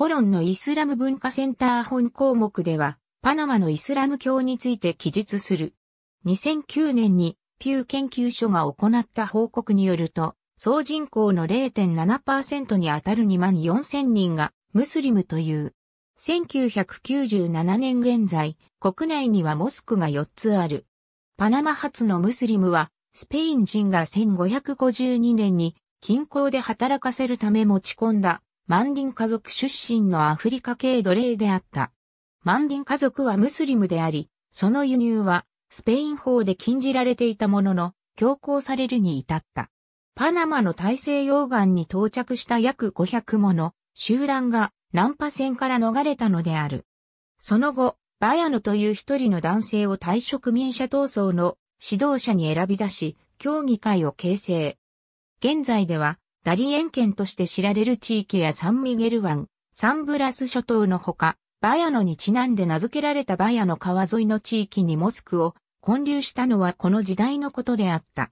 コロンのイスラム文化センター本項目では、パナマのイスラム教について記述する。2009年にピュー研究所が行った報告によると、総人口の0.7%にあたる2万4000人がムスリムという。1997年現在、国内にはモスクが4つある。パナマ発のムスリムは、スペイン人が1552年に近郊で働かせるため持ち込んだマンディン家族出身のアフリカ系奴隷であった。マンディン家族はムスリムであり、その輸入はスペイン法で禁じられていたものの、強行されるに至った。パナマの大西洋岸に到着した約500もの集団が難波船から逃れたのである。その後、バヤノという一人の男性を退職民者闘争の指導者に選び出し、協議会を形成。現在ではダリエン県として知られる地域やサンミゲル湾、サンブラス諸島のほか、バヤノにちなんで名付けられたバヤノ川沿いの地域にモスクを建立したのはこの時代のことであった。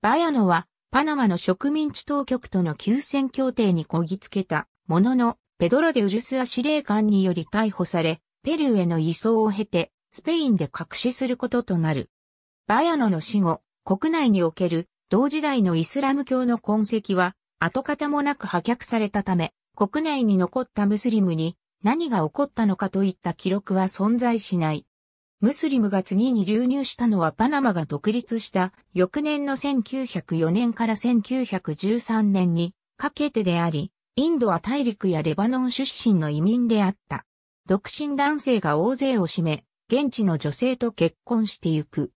バヤノはパナマの植民地当局との休戦協定にこぎつけたものの、ペドロデウルスア司令官により逮捕され、ペルーへの移送を経て、スペインで隠しすることとなる。バヤノの死後、国内における同時代のイスラム教の痕跡は跡形もなく破却されたため、国内に残ったムスリムに何が起こったのかといった記録は存在しない。ムスリムが次に流入したのはパナマが独立した翌年の1904年から1913年にかけてであり、インドは大陸やレバノン出身の移民であった。独身男性が大勢を占め、現地の女性と結婚してゆく。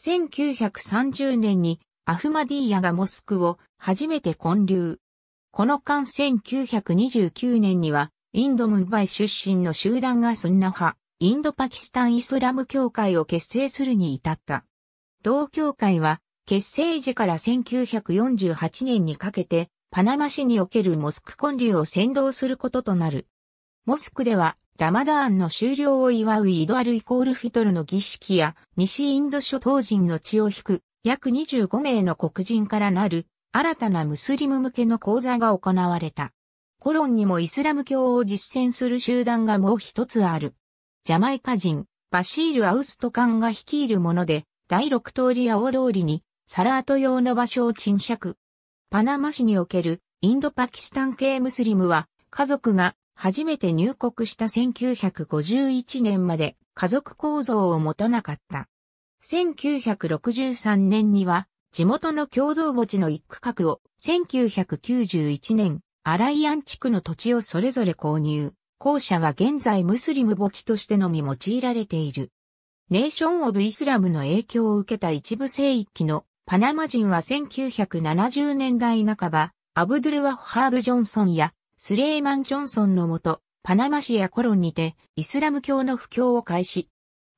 1930年にアフマディーヤがモスクを初めて建立。この間1929年には、インドムンバイ出身の集団がスンナ派、インドパキスタンイスラム教会を結成するに至った。同教会は、結成時から1948年にかけて、パナマ市におけるモスク建立を先導することとなる。モスクでは、ラマダーンの終了を祝うイドアルイコールフィトルの儀式や、西インド諸島人の血を引く、約25名の黒人からなる新たなムスリム向けの講座が行われた。コロンにもイスラム教を実践する集団がもう一つある。ジャマイカ人、バシール・アウストカンが率いるもので、第6通りや大通りに、サラート用の場所を沈借。パナマ市におけるインドパキスタン系ムスリムは、家族が初めて入国した1951年まで家族構造を持たなかった。1963年には、地元の共同墓地の一区画を、1991年、アライアン地区の土地をそれぞれ購入。校舎は現在ムスリム墓地としてのみ用いられている。ネーション・オブ・イスラムの影響を受けた一部聖域のパナマ人は1970年代半ば、アブドゥル・ワハーブ・ジョンソンやスレイマン・ジョンソンのもと、パナマ市やコロンにてイスラム教の布教を開始、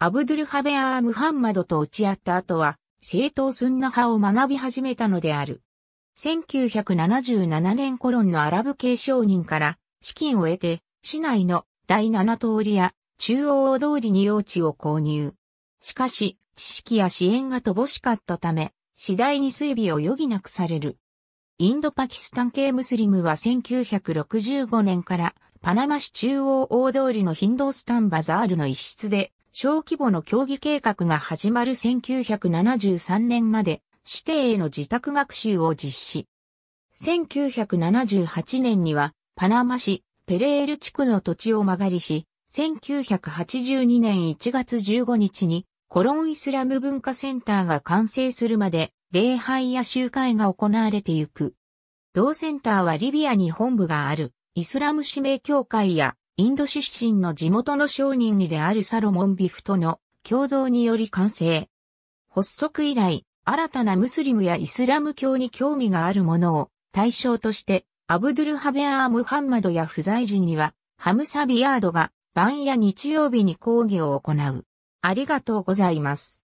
アブドゥルハベアー・ムハンマドと打ち合った後は、正統スンナ派を学び始めたのである。1977年頃のアラブ系商人から資金を得て、市内の第七通りや中央通りに用地を購入。しかし、知識や支援が乏しかったため、次第に水尾を余儀なくされる。インドパキスタン系ムスリムは1965年からパナマ市中央大通りのヒンドースタンバザールの一室で小規模の競技計画が始まる1973年まで、指定への自宅学習を実施。1978年には、パナマ市、ペレール地区の土地を間借りし、1982年1月15日に、コロンイスラム文化センターが完成するまで、礼拝や集会が行われてゆく。同センターはリビアに本部がある、イスラム指名協会やインド出身の地元の商人にであるサロモン・ビフとの共同により完成。発足以来、新たなムスリムやイスラム教に興味がある者を対象として、アブドゥル・ハベアー・ムハンマドや不在時には、ハムサビヤードが晩や日曜日に講義を行う。ありがとうございます。